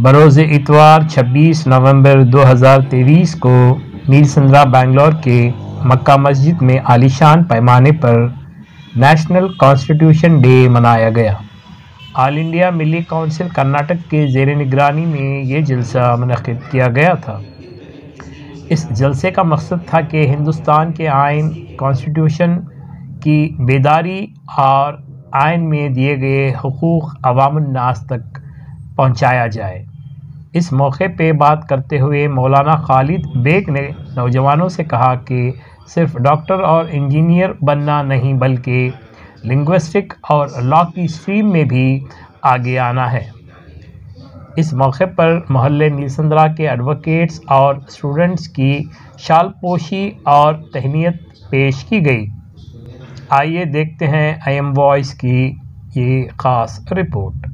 बरोज़ इतवार 26 नवंबर 2023 को मीरसंद्रा बेंगलोर के मक्का मस्जिद में आलिशान पैमाने पर नेशनल कॉन्स्टिट्यूशन डे मनाया गया all India Milli council Karnataka के जेर निगरानी में ये जलसा मनद किया गया था इस जलसे का मकसद था कि हिंदुस्तान के आयन कॉन्स्टिट्यूशन की बेदारी और आयन में दिए गए हकूक़ अवामनास तक पहुंचाया जाए इस मौके पे बात करते हुए मौलाना खालिद बेग ने नौजवानों से कहा कि सिर्फ डॉक्टर और इंजीनियर बनना नहीं बल्कि लिंग्विस्टिक और लॉ की स्ट्रीम में भी आगे आना है इस मौके पर मोहल्ले नीलसंदरा के एडवोकेट्स और स्टूडेंट्स की शालपोशी और तहनीत पेश की गई आइए देखते हैं आई एम वॉइस की ये ख़ास रिपोर्ट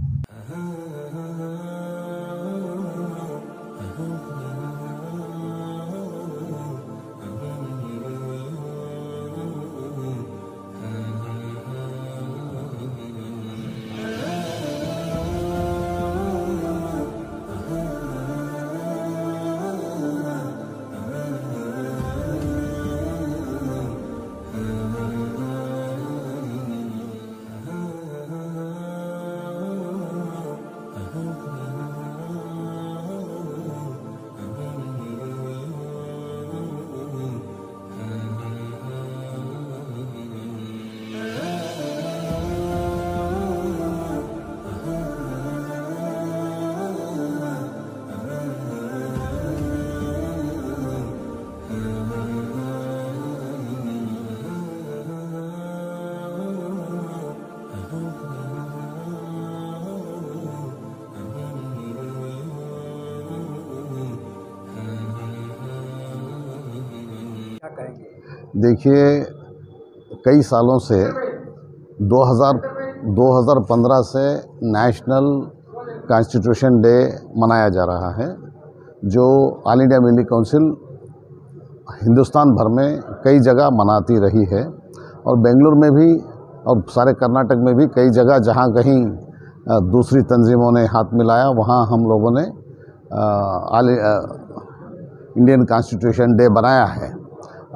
देखिए कई सालों से 2000 2015 से नेशनल कॉन्स्टिट्यूशन डे मनाया जा रहा है जो all India Milli council Hindustan भर में कई जगह मनाती रही है और बेंगलुरु में भी और सारे कर्नाटक में भी कई जगह जहाँ कहीं दूसरी तंजीमों ने हाथ मिलाया वहाँ हम लोगों ने आ, इंडियन कॉन्स्टिट्यूशन डे बनाया है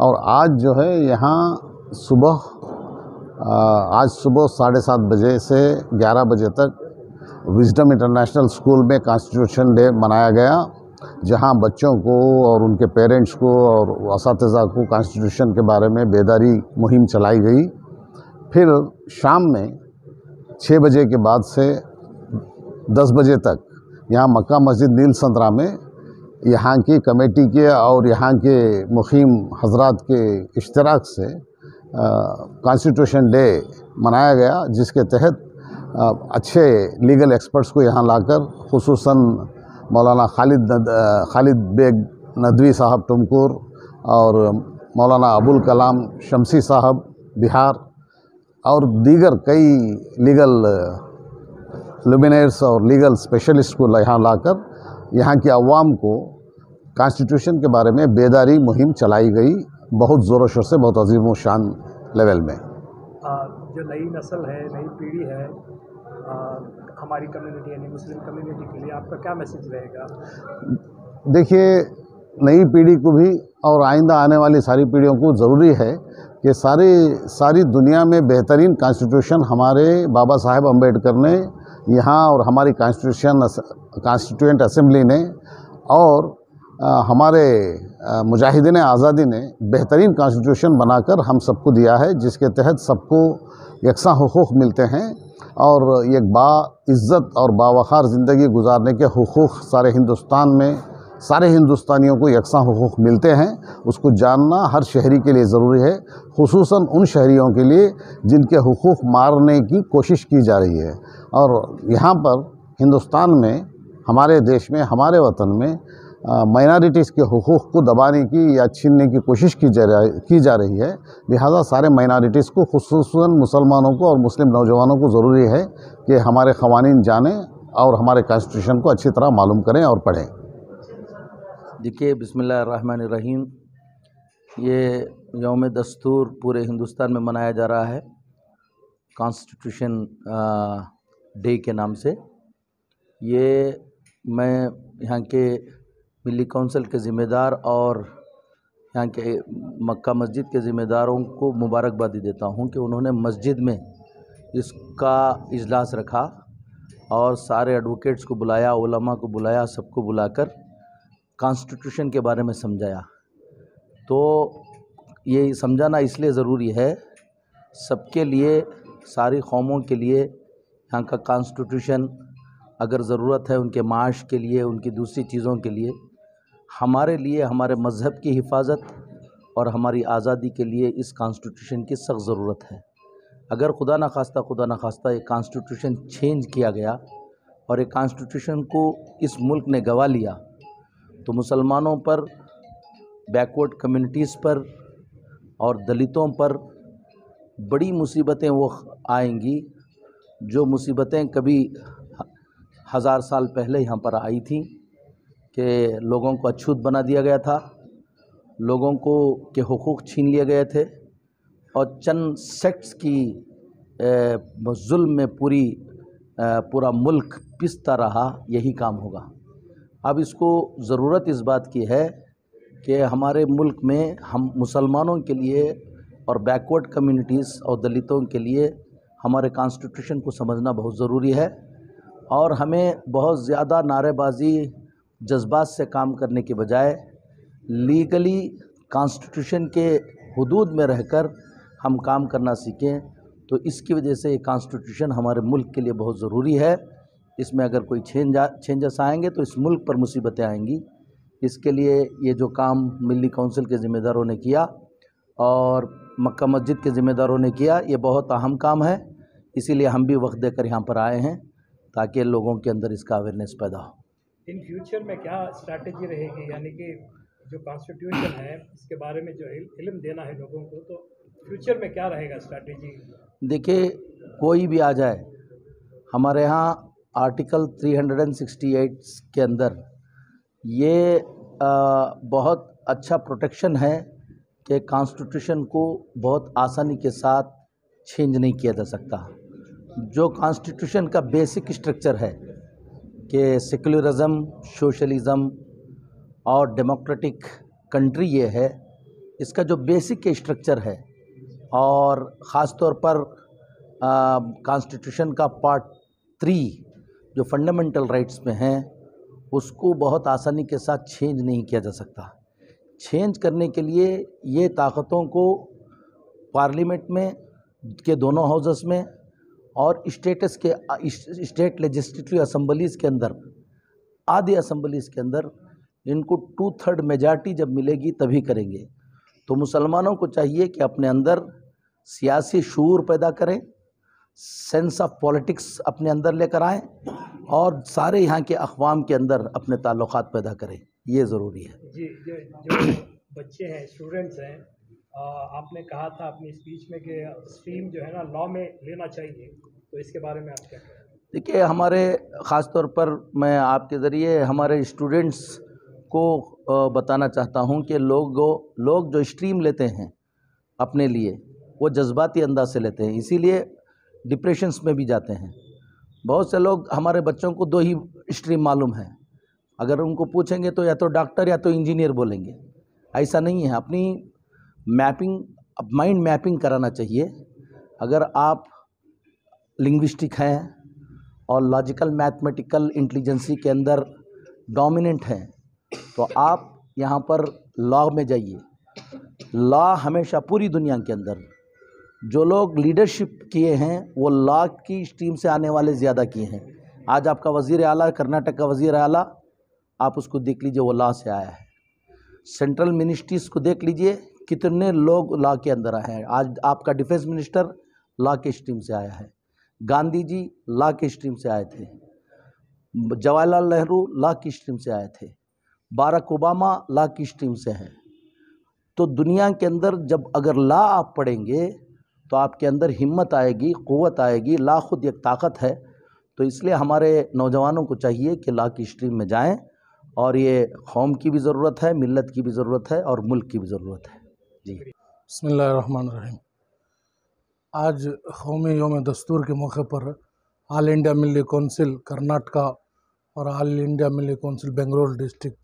और आज जो है यहाँ सुबह आज सुबह साढ़े सात बजे से ग्यारह बजे तक विजडम इंटरनेशनल स्कूल में कॉन्स्टिट्यूशन डे मनाया गया जहाँ बच्चों को और उनके पेरेंट्स को और इस को कॉन्स्टिट्यूशन के बारे में बेदारी मुहिम चलाई गई फिर शाम में छः बजे के बाद से दस बजे तक यहाँ मक्का मस्जिद नील संतरा में यहाँ की कमेटी के और यहाँ के मुखीम हजरात के इश्तराक से कॉन्स्टिट्यूशन डे मनाया गया जिसके तहत आ, अच्छे लीगल एक्सपर्ट्स को यहाँ लाकर खसूस मौलाना खालिद नद, आ, खालिद बेग नदवी साहब टमकुर और मौलाना अबुल कलाम शमसी साहब बिहार और दीगर कई लीगल लुमिनेट्स और लीगल स्पेशलिस्ट को यहाँ लाकर यहाँ के आवाम को कॉन्स्टिट्यूशन के बारे में बेदारी मुहिम चलाई गई बहुत ज़ोरों शोर से बहुत अजीम शान लेवल में जो नई नस्ल है नई पीढ़ी है हमारी कम्युनिटी यानी मुस्लिम कम्युनिटी के लिए आपका क्या मैसेज रहेगा देखिए नई पीढ़ी को भी और आइंदा आने वाली सारी पीढ़ियों को ज़रूरी है कि सारी सारी दुनिया में बेहतरीन कॉन्स्टिट्यूशन हमारे बाबा साहेब अम्बेडकर ने यहाँ और हमारी कॉन्स्टिट्यूशन कॉन्स्टिट्यूंट असम्बली ने और हमारे मुजाहिदीन आज़ादी ने बेहतरीन कॉन्स्टिट्यूशन बनाकर हम सबको दिया है जिसके तहत सबको यकसा हकूक़ मिलते हैं और एक बाज़्ज़त और बावखार ज़िंदगी गुजारने के हकूक़ सारे हिंदुस्तान में सारे हिंदुस्तानियों को यकसा हकूक़ मिलते हैं उसको जानना हर शहरी के लिए ज़रूरी है खसूस उन शहरीों के लिए जिनके हकूक़ मारने की कोशिश की जा रही है और यहाँ पर हिंदुस्तान में हमारे देश में हमारे वतन में माइनॉरिटीज़ के हकूक़ को दबाने की या छीनने की कोशिश की जा रही की जा रही है लिहाजा सारे माइनॉरिटीज़ को खसूस मुसलमानों को और मुस्लिम नौजवानों को ज़रूरी है कि हमारे कवानी जानें और हमारे कॉन्स्टिट्यूशन को अच्छी तरह मालूम करें और पढ़ें देखिए बसमीम रहीम ये योम दस्तूर पूरे हिंदुस्तान में मनाया जा रहा है कॉन्स्टिट्यूशन डे के नाम से ये मैं यहाँ के मिली कौंसिल के ज़िम्मेदार और यहाँ के मक्का मस्जिद के ज़िम्मेदारों को मुबारकबादी देता हूँ कि उन्होंने मस्जिद में इसका इजलास रखा और सारे एडवोकेट्स को बुलाया ओलमा को बुलाया सबको बुलाकर कॉन्स्टिट्यूशन के बारे में समझाया तो ये समझाना इसलिए ज़रूरी है सबके लिए सारी कौमों के लिए यहाँ का कॉन्स्टिट्यूशन अगर ज़रूरत है उनके माश के लिए उनकी दूसरी चीज़ों के लिए हमारे लिए हमारे मज़हब की हिफाजत और हमारी आज़ादी के लिए इस कॉन्स्टिट्यूशन की सख्त ज़रूरत है अगर खुदा न खास्ता खुदा न खास्ता ये कॉन्स्टिट्यूशन चेंज किया गया और ये कॉन्स्टिट्यूशन को इस मुल्क ने गवा लिया तो मुसलमानों पर बैकवर्ड कम्युनिटीज़ पर और दलितों पर बड़ी मुसीबतें वो आएंगी जो मुसीबतें कभी हज़ार साल पहले यहाँ पर आई थी कि लोगों को अछूत बना दिया गया था लोगों को के हकूक़ छीन लिए गए थे और चंद सेक्ट्स की जुल्म में पूरी पूरा मुल्क पिसता रहा यही काम होगा अब इसको ज़रूरत इस बात की है कि हमारे मुल्क में हम मुसलमानों के लिए और बैकवर्ड कम्युनिटीज़ और दलितों के लिए हमारे कॉन्स्टिट्यूशन को समझना बहुत ज़रूरी है और हमें बहुत ज़्यादा नारेबाजी जज्बात से काम करने के बजाय लीगली कॉन्स्टिट्यूशन के हदूद में रहकर हम काम करना सीखें तो इसकी वजह से ये कॉन्स्टिट्यूशन हमारे मुल्क के लिए बहुत ज़रूरी है इसमें अगर कोई छेंजा चेंजेस आएंगे तो इस मुल्क पर मुसीबतें आएंगी इसके लिए ये जो काम मिली काउंसिल के ज़िम्मेदारों ने किया और मक्का मस्जिद के ज़िम्मेदारों ने किया ये बहुत अहम काम है इसीलिए हम भी वक्त देकर यहाँ पर आए हैं ताकि लोगों के अंदर इसका अवेयरनेस पैदा हो इन फ्यूचर में क्या स्ट्रैटेजी रहेगी यानी कि जो कॉन्स्टिट्यूशन है इसके बारे में जो इलम देना है लोगों को तो फ्यूचर में क्या रहेगा स्ट्रैटेजी देखिए कोई भी आ जाए हमारे यहाँ आर्टिकल 368 के अंदर ये आ, बहुत अच्छा प्रोटेक्शन है कि कॉन्स्टिट्यूशन को बहुत आसानी के साथ चेंज नहीं किया जा सकता जो कॉन्स्टिट्यूशन का बेसिक स्ट्रक्चर है कि सेकुलरिज़म सोशलिज़म और डेमोक्रेटिक कंट्री ये है इसका जो बेसिक स्ट्रक्चर है और ख़ास तौर पर कॉन्स्टिट्यूशन का पार्ट थ्री जो फंडामेंटल राइट्स में हैं उसको बहुत आसानी के साथ चेंज नहीं किया जा सकता चेंज करने के लिए ये ताकतों को पार्लियामेंट में के दोनों हाउसेस में और स्टेटस के स्टेट लेजिस्लेटिव असम्बलीज़ के अंदर आदि असम्बलीज़ के अंदर इनको टू थर्ड मेजार्टी जब मिलेगी तभी करेंगे तो मुसलमानों को चाहिए कि अपने अंदर सियासी शूर पैदा करें सेंस ऑफ पॉलिटिक्स अपने अंदर लेकर आएँ और सारे यहाँ के अखवाम के अंदर अपने ताल्लुक पैदा करें ये ज़रूरी है जी जो, जो बच्चे हैं स्टूडेंट्स हैं आपने कहा था अपनी स्पीच में कि स्ट्रीम जो है ना लॉ में लेना चाहिए तो इसके बारे में आप क्या देखिए हमारे ख़ास तौर पर मैं आपके ज़रिए हमारे स्टूडेंट्स को बताना चाहता हूं कि लोग लोग जो स्ट्रीम लेते हैं अपने लिए वो जज्बाती अंदाज से लेते हैं इसीलिए डिप्रेशंस में भी जाते हैं बहुत से लोग हमारे बच्चों को दो ही स्ट्रीम मालूम है अगर उनको पूछेंगे तो या तो डॉक्टर या तो इंजीनियर बोलेंगे ऐसा नहीं है अपनी मैपिंग माइंड मैपिंग कराना चाहिए अगर आप लिंग्विस्टिक हैं और लॉजिकल मैथमेटिकल इंटेलिजेंसी के अंदर डोमिनेंट हैं तो आप यहाँ पर लॉ में जाइए लॉ हमेशा पूरी दुनिया के अंदर जो लोग लीडरशिप किए हैं वो लॉ की स्ट्रीम से आने वाले ज़्यादा किए हैं आज आपका वज़ी अला कर्नाटक का वज़ी अला आप उसको देख लीजिए वो लॉ से आया है सेंट्रल मिनिस्ट्रीज़ को देख लीजिए कितने लोग लॉ के अंदर आए हैं आज आपका डिफेंस मिनिस्टर लॉ के स्ट्रीम से आया है गांधी जी लॉ के स्ट्रीम से आए थे जवाहरलाल नेहरू लॉ की स्ट्रीम से आए थे बाराक ओबामा लॉ की स्ट्रीम से हैं तो दुनिया के अंदर जब अगर ला आप पढ़ेंगे तो आपके अंदर हिम्मत आएगी क़वत आएगी ला खुद एक ताकत है तो इसलिए हमारे नौजवानों को चाहिए कि ला की स्ट्रीम में जाएं और ये कौम की भी ज़रूरत है मिलत की भी ज़रूरत है और मुल्क की भी ज़रूरत है बसमीम आज कौमी योम दस्तूर के मौके पर all India Milli council Karnataka और all India Milli council Bangalore district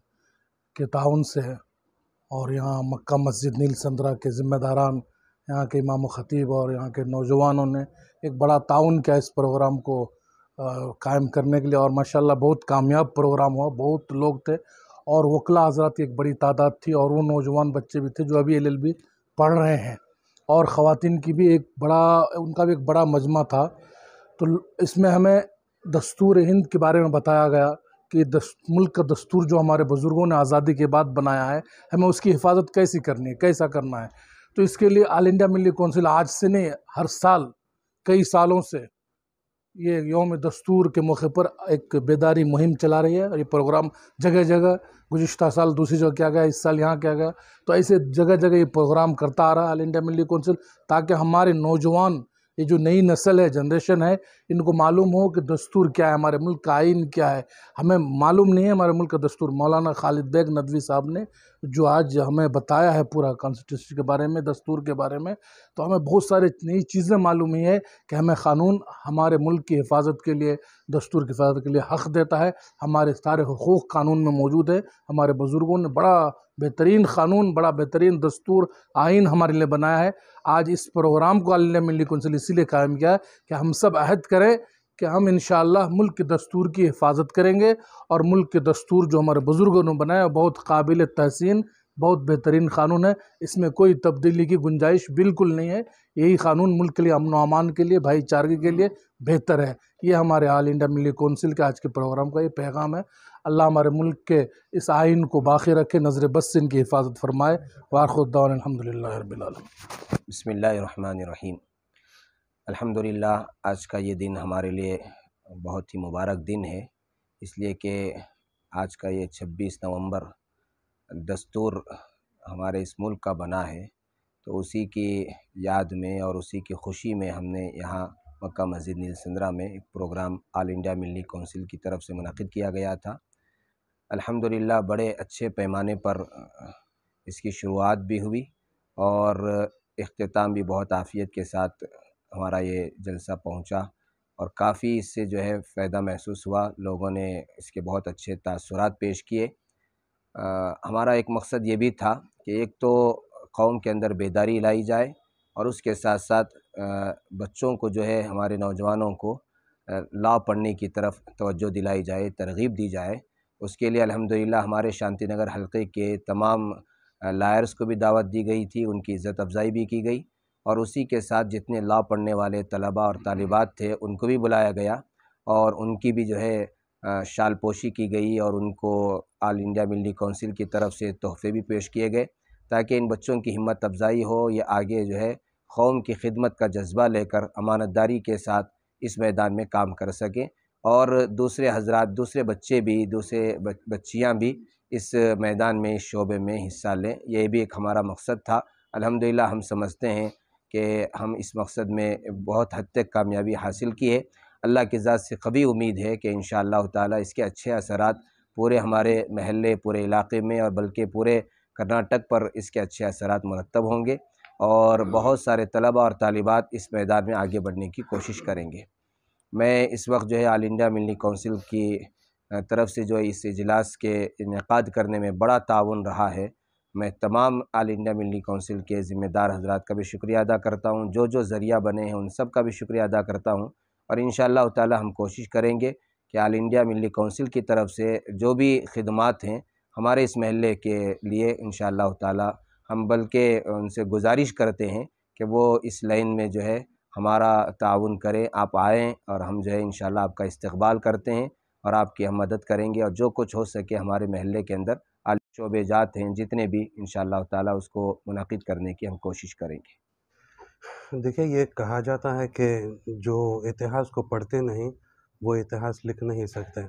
के ताउन से है और यहाँ मक्का मस्जिद नील संतरा के ज़िम्मेदारान यहाँ के इमाम ख़तीब और यहाँ के नौजवानों ने एक बड़ा ताउन किया इस प्रोग्राम को कायम करने के लिए और माशाल्लाह बहुत कामयाब प्रोग्राम हुआ बहुत लोग थे और वकला हजरात की एक बड़ी तादाद थी और वो नौजवान बच्चे भी थे जो अभी एलएलबी पढ़ रहे हैं और ख़वान की भी एक बड़ा उनका भी एक बड़ा मजमा था तो इसमें हमें दस्तूर हिंद के बारे में बताया गया कि दस, मुल्क का दस्तूर जो हमारे बुज़ुर्गों ने आज़ादी के बाद बनाया है हमें उसकी हिफाजत कैसी करनी है कैसा करना है तो इसके लिए आल इंडिया मिली कौंसिल आज से नहीं हर साल कई सालों से ये योम दस्तूर के मौके पर एक बेदारी मुहिम चला रही है और ये प्रोग्राम जगह जगह गुज्त साल दूसरी जगह किया गया इस साल यहाँ किया गया तो ऐसे जगह जगह ये प्रोग्राम करता आ रहा है ऑल इंडिया मिली कौंसिल ताकि हमारे नौजवान ये जो नई नस्ल है जनरेशन है इनको मालूम हो कि दस्तूर क्या है हमारे मुल्क का आइन क्या है हमें मालूम नहीं है हमारे मुल्क का दस्तूर मौलाना खालिद बेग नदवी साहब ने जो आज हमें बताया है पूरा कॉन्स्टिट्यूशन के बारे में दस्तूर के बारे में तो हमें बहुत सारी नई चीज़ें मालूम ही है कि हमें कानून हमारे मुल्क की हिफाजत के लिए दस्तूर की हिफाजत के लिए हक़ देता है हमारे सारे हकूक़ कानून में मौजूद है हमारे बुज़ुर्गों ने बड़ा बेहतरीन कानून बड़ा बेहतरीन दस्तूर आइन हमारे लिए बनाया है आज इस प्रोग्राम को अल मिली कौंसिल इसीलिए कायम किया है कि हम सब अहद करें कि हम इन मुल्क के दस्तूर की हिफाजत करेंगे और मुल्क के दस्तूर जो हमारे बुज़ुर्गों ने बनाया बहुत काबिल तहसीन बहुत बेहतरीन कानून है इसमें कोई तब्दीली की गुंजाइश बिल्कुल नहीं है यही कानून मुल्क के लिए अमन अमान के लिए भाईचारगे के लिए बेहतर है ये हमारे आल इंडिया मिली कौंसिल के आज के प्रोग्राम का ये पैगाम है अल्लाह हमारे मुल्क के इस आइन को बाकी रखे नज़र बस से इनकी हिफाजत फरमाए वारखुद्दान अलहमदिल्ला बसमीम अल्हम्दुलिल्लाह आज का ये दिन हमारे लिए बहुत ही मुबारक दिन है इसलिए कि आज का ये 26 नवंबर दस्तूर हमारे इस मुल्क का बना है तो उसी की याद में और उसी की खुशी में हमने यहाँ मक्का मस्जिद नीलसंद्रा में एक program all India Milli council की तरफ से मनद किया गया था अल्हम्दुलिल्लाह बड़े अच्छे पैमाने पर इसकी शुरुआत भी हुई और अख्ताम भी बहुत आफियत के साथ हमारा ये जलसा पहुंचा और काफ़ी इससे जो है फ़ायदा महसूस हुआ लोगों ने इसके बहुत अच्छे तसरत पेश किए हमारा एक मकसद ये भी था कि एक तो कौम के अंदर बेदारी लाई जाए और उसके साथ साथ बच्चों को जो है हमारे नौजवानों को ला पढ़ने की तरफ तवज्जो दिलाई जाए तरगीब दी जाए उसके लिए अल्हम्दुलिल्लाह हमारे शांति नगर हल्के के तमाम लायर्स को भी दावत दी गई थी उनकी इज़्ज़त अफजाई भी की गई और उसी के साथ जितने लॉ पढ़ने वाले तलबा और तालिबात थे उनको भी बुलाया गया और उनकी भी जो है शाल पोशी की गई और उनको आल इंडिया मिल्ली काउंसिल की तरफ से तोहफ़े भी पेश किए गए ताकि इन बच्चों की हिम्मत अफजाई हो या आगे जो है कौम की खिदमत का जज्बा लेकर अमानतदारी के साथ इस मैदान में काम कर सकें और दूसरे हजरात दूसरे बच्चे भी दूसरे बच्चियाँ भी इस मैदान में इस शोबे में हिस्सा लें यह भी एक हमारा मकसद था अलहमदिल्ला हम समझते हैं कि हम इस मकसद में बहुत हद तक कामयाबी हासिल की है अल्लाह की ज़ात से कभी उम्मीद है कि इन ताला इसके अच्छे असर पूरे हमारे महल्ले पूरे इलाके में और बल्कि पूरे कर्नाटक पर इसके अच्छे असर मरतब होंगे और बहुत सारे तलबा और तालबात इस मैदान में आगे बढ़ने की कोशिश करेंगे मैं इस वक्त जो है आल इंडिया मिलनी काउंसिल की तरफ से जो है इस इजलास के इनका करने में बड़ा ताउन रहा है मैं तमाम आल इंडिया मिलनी काउंसिल के ज़िम्मेदार हजरात का भी शुक्रिया अदा करता हूँ जो जो ज़रिया बने हैं उन सब का भी शुक्रिया अदा करता हूँ और इन ताला हम कोशिश करेंगे कि आल इंडिया मिलनी काउंसिल की तरफ से जो भी खदमात हैं हमारे इस महल्ले के लिए इन ताला हम बल्कि उनसे गुजारिश करते हैं कि वो इस लाइन में जो है हमारा ताउन करें आप आएँ और हम जो है इन आपका इस्तबाल करते हैं और आपकी हम मदद करेंगे और जो कुछ हो सके हमारे महल्ले के अंदर शोबे जात हैं जितने भी इन ताला उसको मुनद करने की हम कोशिश करेंगे देखिए ये कहा जाता है कि जो इतिहास को पढ़ते नहीं वो इतिहास लिख नहीं सकते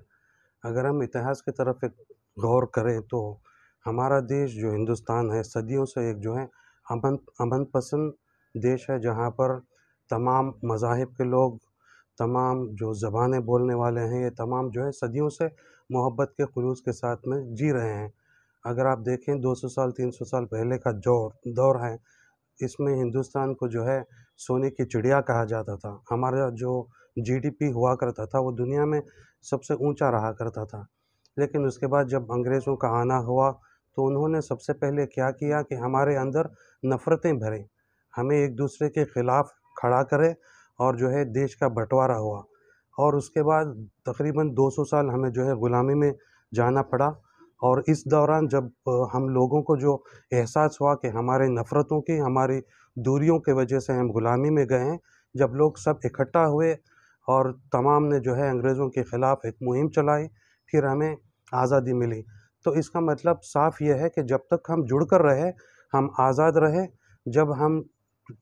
अगर हम इतिहास की तरफ एक गौर करें तो हमारा देश जो हिंदुस्तान है सदियों से एक जो है अमन अमन पसंद देश है जहाँ पर तमाम मजाहब के लोग तमाम जो ज़बानें बोलने वाले हैं ये तमाम जो है सदियों से मोहब्बत के खलूस के साथ में जी रहे हैं अगर आप देखें 200 साल 300 साल पहले का दौर दौर है इसमें हिंदुस्तान को जो है सोने की चिड़िया कहा जाता था हमारा जो जीडीपी हुआ करता था वो दुनिया में सबसे ऊंचा रहा करता था लेकिन उसके बाद जब अंग्रेज़ों का आना हुआ तो उन्होंने सबसे पहले क्या किया कि हमारे अंदर नफ़रतें भरें हमें एक दूसरे के ख़िलाफ़ खड़ा करें और जो है देश का बंटवारा हुआ और उसके बाद तकरीबन 200 साल हमें जो है ग़ुलामी में जाना पड़ा और इस दौरान जब हम लोगों को जो एहसास हुआ कि हमारे नफ़रतों की हमारी दूरियों के वजह से हम ग़ुलामी में गए हैं जब लोग सब इकट्ठा हुए और तमाम ने जो है अंग्रेज़ों के ख़िलाफ़ एक मुहिम चलाई फिर हमें आज़ादी मिली तो इसका मतलब साफ़ यह है कि जब तक हम जुड़ कर रहे हम आज़ाद रहे जब हम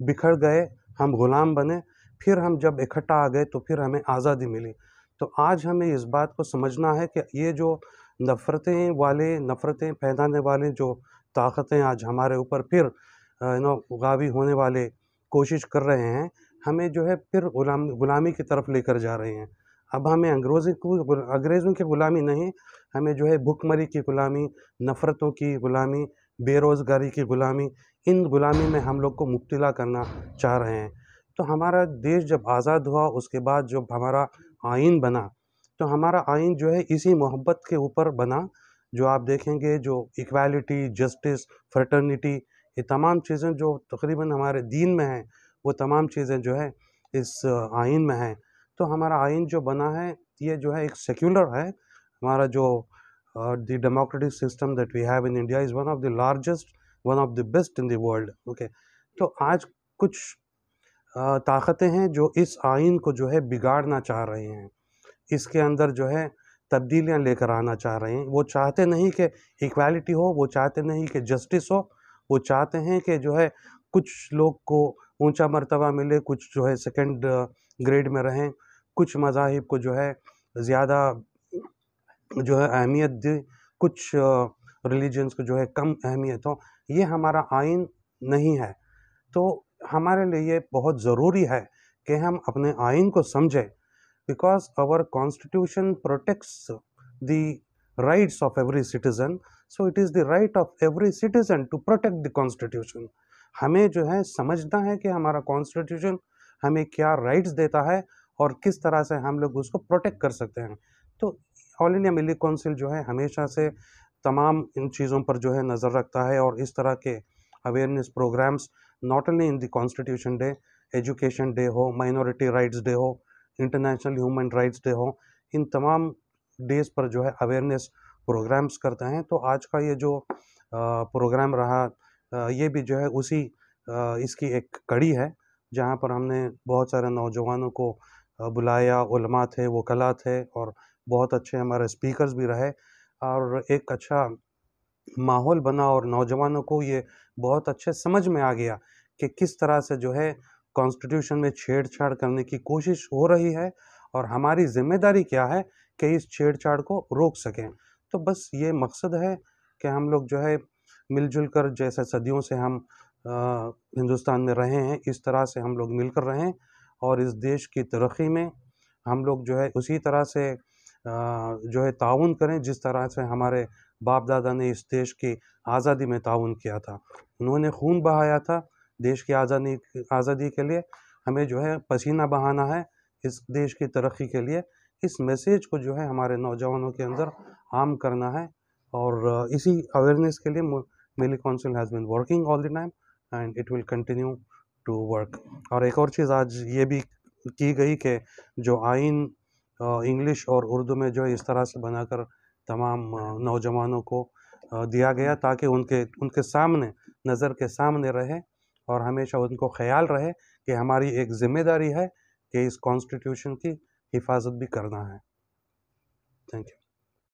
बिखर गए हम ग़ुलाम बने फिर हम जब इकट्ठा आ गए तो फिर हमें आज़ादी मिली तो आज हमें इस बात को समझना है कि ये जो नफ़रतें वाले नफ़रतें फैलाने वाले जो ताकतें आज हमारे ऊपर फिर यू नो गावी होने वाले कोशिश कर रहे हैं हमें जो है फिर गुलाम गुलामी की तरफ लेकर जा रहे हैं अब हमें अंग्रेज़ों को अंग्रेज़ों की ग़ुलामी नहीं हमें जो है भुखमरी की ग़ुलामी नफ़रतों की ग़ुलामी बेरोज़गारी की ग़ुलामी इन ग़ुलामी में हम लोग को मुब्तला करना चाह रहे हैं तो हमारा देश जब आज़ाद हुआ उसके बाद जब हमारा आइन बना तो हमारा आइन जो है इसी मोहब्बत के ऊपर बना जो आप देखेंगे जो इक्वालिटी जस्टिस फ्रेटर्निटी ये तमाम चीज़ें जो तकरीबन हमारे दीन में हैं वो तमाम चीज़ें जो है इस आइन में हैं तो हमारा आइन जो बना है ये जो है एक सेक्युलर है हमारा जो the democratic system that we have in India is one of the largest one of the best in world world okay तो आज कुछ ताकतें हैं जो इस आइन को जो है बिगाड़ना चाह रहे हैं इसके अंदर जो है तब्दीलियां लेकर आना चाह रहे हैं वो चाहते नहीं कि इक्वालिटी हो वो चाहते नहीं कि जस्टिस हो वो चाहते हैं कि जो है कुछ लोग को ऊंचा मर्तबा मिले कुछ जो है सेकंड ग्रेड uh, में रहें कुछ मजाहब को जो है ज़्यादा जो है अहमियत दे कुछ रिलीजन्स uh, को जो है कम अहमियत हो ये हमारा आइन नहीं है तो हमारे लिए बहुत ज़रूरी है कि हम अपने आइन को समझें because our constitution protects the rights of every citizen so it is the right of every citizen to protect the constitution हमें जो है समझना है कि हमारा कॉन्स्टिट्यूशन हमें क्या राइट्स देता है और किस तरह से हम लोग उसको प्रोटेक्ट कर सकते हैं तो ऑल इंडिया मिली काउंसिल जो है हमेशा से तमाम इन चीज़ों पर जो है नज़र रखता है और इस तरह के awareness programs not only in the constitution day education day हो माइनॉरिटी राइट्स डे हो इंटरनेशनल ह्यूमन राइट्स डे हो इन तमाम डेज पर जो है अवेयरनेस प्रोग्राम्स करते हैं तो आज का ये जो प्रोग्राम रहा ये भी जो है उसी इसकी एक कड़ी है जहाँ पर हमने बहुत सारे नौजवानों को बुलाया उलमा थे वकला थे और बहुत अच्छे हमारे स्पीकर्स भी रहे और एक अच्छा माहौल बना और नौजवानों को ये बहुत अच्छे समझ में आ गया कि किस तरह से जो है कॉन्स्टिट्यूशन में छेड़छाड़ करने की कोशिश हो रही है और हमारी जिम्मेदारी क्या है कि इस छेड़छाड़ को रोक सकें तो बस ये मकसद है कि हम लोग जो है मिलजुल कर जैसे सदियों से हम आ, हिंदुस्तान में रहे हैं इस तरह से हम लोग मिलकर रहें और इस देश की तरक्की में हम लोग जो है उसी तरह से आ, जो है ताउन करें जिस तरह से हमारे बाप दादा ने इस देश की आज़ादी में ताउन किया था उन्होंने खून बहाया था देश की आज़ादी आज़ादी के लिए हमें जो है पसीना बहाना है इस देश की तरक्की के लिए इस मैसेज को जो है हमारे नौजवानों के अंदर आम करना है और इसी अवेयरनेस के लिए Milli council has been working all the time and it will continue to work और एक और चीज़ आज ये भी की गई कि जो आइन इंग्लिश और उर्दू में जो है इस तरह से बनाकर तमाम नौजवानों को दिया गया ताकि उनके उनके सामने नज़र के सामने रहे और हमेशा उनको ख्याल रहे कि हमारी एक ज़िम्मेदारी है कि इस कॉन्स्टिट्यूशन की हिफाजत भी करना है थैंक यू